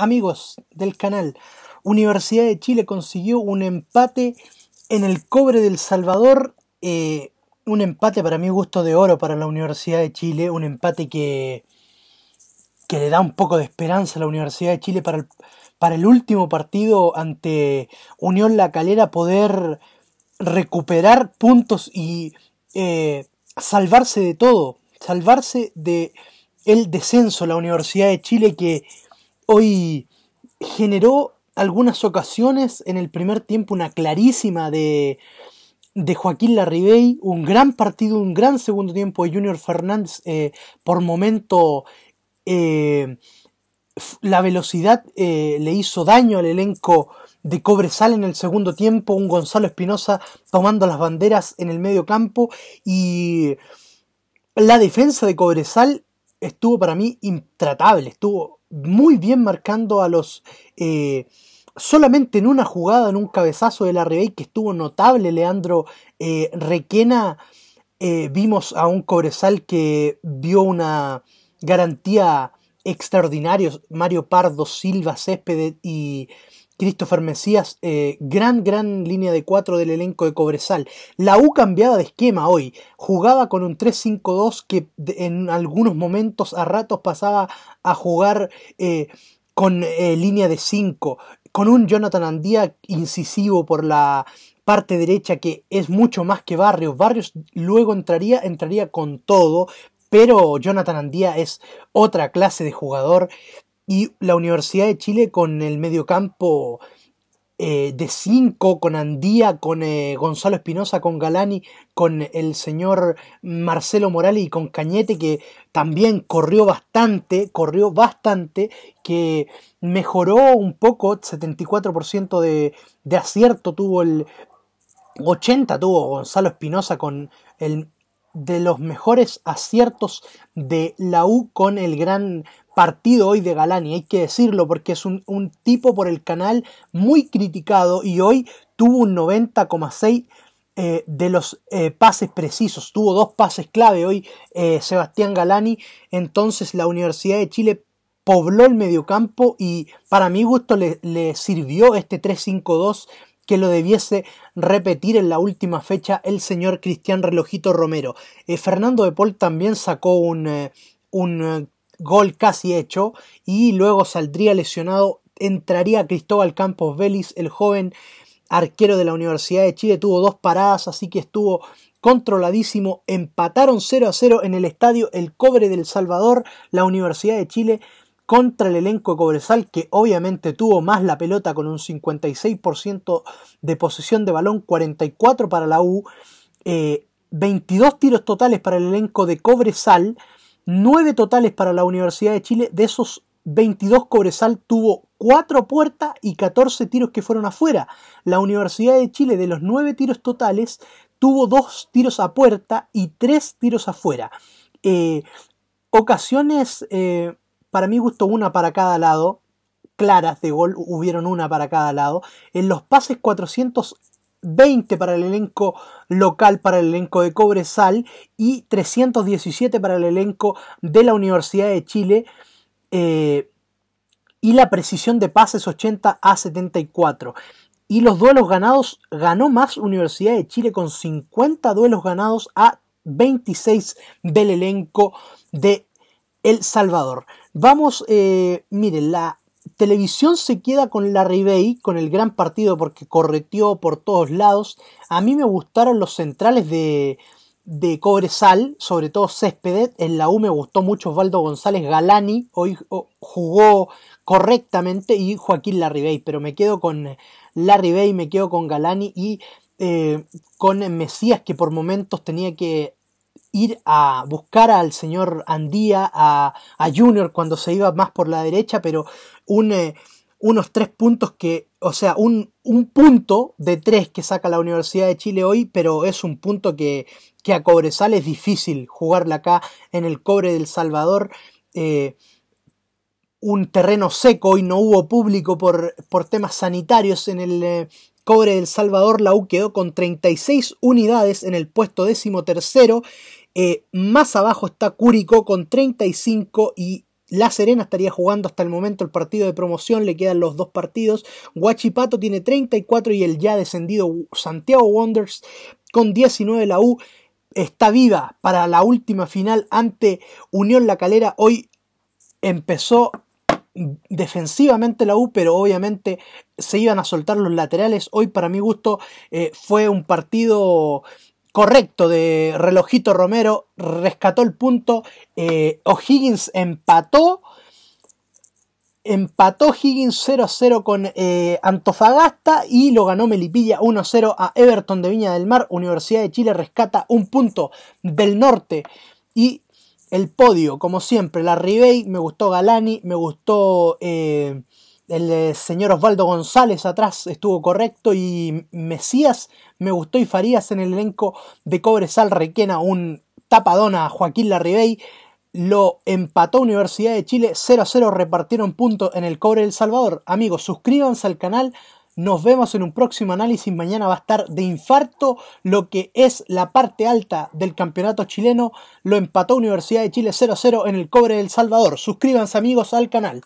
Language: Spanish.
amigos del canal. Universidad de Chile consiguió un empate en el cobre del Salvador. Eh, un empate para mi gusto de oro para la Universidad de Chile. Un empate que, que le da un poco de esperanza a la Universidad de Chile para el, para el último partido ante Unión La Calera poder recuperar puntos y eh, salvarse de todo. Salvarse de el descenso la Universidad de Chile que Hoy generó algunas ocasiones en el primer tiempo una clarísima de, Joaquín Larribey, un gran partido, un gran segundo tiempo de Junior Fernández, eh, por momento eh, la velocidad eh, le hizo daño al elenco de Cobresal en el segundo tiempo, un Gonzalo Espinosa tomando las banderas en el medio campo y la defensa de Cobresal estuvo para mí intratable, estuvo muy bien marcando a los... Eh, solamente en una jugada, en un cabezazo de la que estuvo notable, Leandro eh, Requena, eh, vimos a un Cobresal que vio una garantía extraordinaria, Mario Pardo, Silva, Céspedes y... Christopher Mesías, eh, gran, gran línea de 4 del elenco de Cobresal. La U cambiaba de esquema hoy, jugaba con un 3-5-2 que en algunos momentos a ratos pasaba a jugar eh, con eh, línea de 5, con un Jonathan Andía incisivo por la parte derecha que es mucho más que Barrios. Barrios luego entraría, entraría con todo, pero Jonathan Andía es otra clase de jugador y la Universidad de Chile con el mediocampo eh, de 5, con Andía, con eh, Gonzalo Espinosa, con Galani, con el señor Marcelo Morales y con Cañete, que también corrió bastante, corrió bastante, que mejoró un poco, 74% de, de acierto tuvo el, 80 tuvo Gonzalo Espinosa con el de los mejores aciertos de la U con el gran partido hoy de Galani, hay que decirlo porque es un, tipo por el canal muy criticado y hoy tuvo un 90,6 eh, de los eh, pases precisos, tuvo dos pases clave hoy eh, Sebastián Galani, entonces la Universidad de Chile pobló el mediocampo y para mi gusto le, le sirvió este 3-5-2 que lo debiese repetir en la última fecha el señor Cristian Relojito Romero. Eh, Fernando de Paul también sacó un, eh, un eh, gol casi hecho y luego saldría lesionado. Entraría Cristóbal Campos Vélez, el joven arquero de la Universidad de Chile, tuvo dos paradas, así que estuvo controladísimo. Empataron 0 a 0 en el estadio El Cobre del Salvador. La Universidad de Chile contra el elenco de Cobresal, que obviamente tuvo más la pelota con un 56% de posesión de balón, 44% para la U, 22 eh, tiros totales para el elenco de Cobresal, 9 totales para la Universidad de Chile, de esos 22 Cobresal tuvo 4 puertas y 14 tiros que fueron afuera. La Universidad de Chile de los 9 tiros totales tuvo 2 tiros a puerta y 3 tiros afuera. Eh, ocasiones eh, para mí gustó una para cada lado, claras de gol, hubieron una para cada lado. En los pases 420 para el elenco local, para el elenco de Cobresal y 317 para el elenco de la Universidad de Chile. Eh, y la precisión de pases 80 a 74. Y los duelos ganados ganó más Universidad de Chile con 50 duelos ganados a 26 del elenco de El Salvador. Vamos, eh, miren, la televisión se queda con la Bay, con el gran partido porque correteó por todos lados. A mí me gustaron los centrales de, de Cobresal, sobre todo Céspedes. En la U me gustó mucho Osvaldo González Galani, hoy jugó correctamente, y Joaquín Larribey, pero me quedo con Larribey, me quedo con Galani y eh, con Mesías, que por momentos tenía que ir a buscar al señor Andía, a, a, Junior cuando se iba más por la derecha, pero un, eh, unos tres puntos que, o sea, un, un, punto de tres que saca la Universidad de Chile hoy, pero es un punto que, que a Cobresal es difícil jugarla acá en el cobre del Salvador. Eh, un terreno seco y no hubo público por, por temas sanitarios en el, eh, cobre del Salvador, la U quedó con 36 unidades en el puesto décimo tercero, eh, más abajo está Curicó con 35 y la Serena estaría jugando hasta el momento el partido de promoción, le quedan los dos partidos. Huachipato tiene 34 y el ya descendido Santiago Wonders con 19 la U está viva para la última final ante Unión La Calera. Hoy empezó defensivamente la U, pero obviamente se iban a soltar los laterales. Hoy, para mi gusto, eh, fue un partido correcto de Relojito Romero, rescató el punto. Eh, O'Higgins empató. Empató Higgins 0-0 con eh, Antofagasta y lo ganó Melipilla 1-0 a Everton de Viña del Mar. Universidad de Chile rescata un punto del norte y el podio, como siempre, la me gustó Galani, me gustó eh, el señor Osvaldo González atrás, estuvo correcto, y Mesías, me gustó y Farías en el elenco de Cobresal Requena, un tapadona a Joaquín Larribey, lo empató Universidad de Chile 0 a 0, repartieron puntos en el cobre del Salvador. Amigos, suscríbanse al canal, nos vemos en un próximo análisis. Mañana va a estar de infarto lo que es la parte alta del campeonato chileno. Lo empató Universidad de Chile 0-0 en el cobre del Salvador. Suscríbanse amigos al canal.